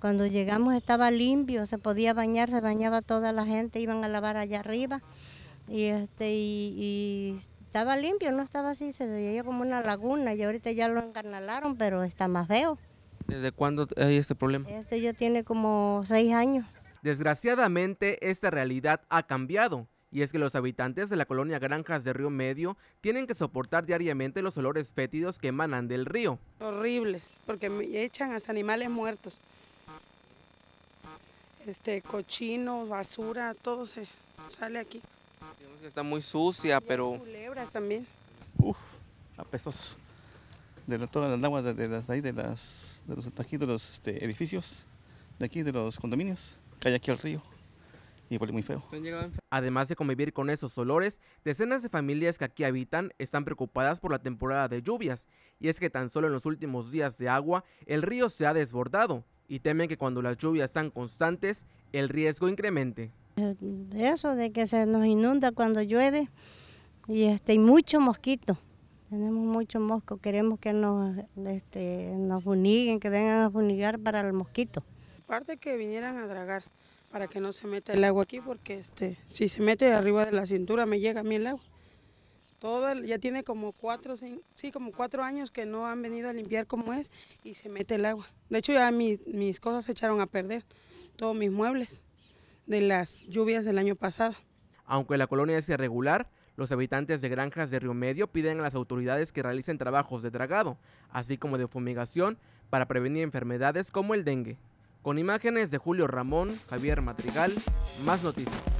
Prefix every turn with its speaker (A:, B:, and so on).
A: Cuando llegamos estaba limpio, se podía bañar, se bañaba toda la gente, iban a lavar allá arriba y este y, estaba limpio, no estaba así, se veía como una laguna y ahorita ya lo encarnalaron, pero está más feo.
B: ¿Desde cuándo hay este problema?
A: Este ya tiene como seis años.
B: Desgraciadamente, esta realidad ha cambiado. Y es que los habitantes de la colonia Granjas de Río Medio tienen que soportar diariamente los olores fétidos que emanan del río.
C: Horribles, porque echan hasta animales muertos este, cochino, basura, todo se sale aquí.
B: Está muy sucia, pero...
C: culebras también. Uf,
B: apestosos. De todas las aguas de, de, de, las, de los los este, edificios, de aquí, de los condominios, que hay aquí al río. Y huele muy feo. Además de convivir con esos olores, decenas de familias que aquí habitan están preocupadas por la temporada de lluvias. Y es que tan solo en los últimos días de agua, el río se ha desbordado y temen que cuando las lluvias están constantes, el riesgo incremente.
A: Eso de que se nos inunda cuando llueve y este, hay mucho mosquito. Tenemos mucho mosco, queremos que nos, este, nos funiguen, que vengan a funigar para el
C: mosquito. Aparte que vinieran a dragar para que no se meta el agua aquí, porque este, si se mete arriba de la cintura me llega a mí el agua ya tiene como cuatro, sí, como años que no han venido a limpiar como es y se mete el agua. De hecho ya mis, cosas se echaron a perder, todos mis muebles de las lluvias del año pasado.
B: Aunque la colonia es irregular, los habitantes de granjas de Río Medio piden a las autoridades que realicen trabajos de dragado, así como de fumigación, para prevenir enfermedades como el dengue. Con imágenes de Julio Ramón, Javier Madrigal, más noticias.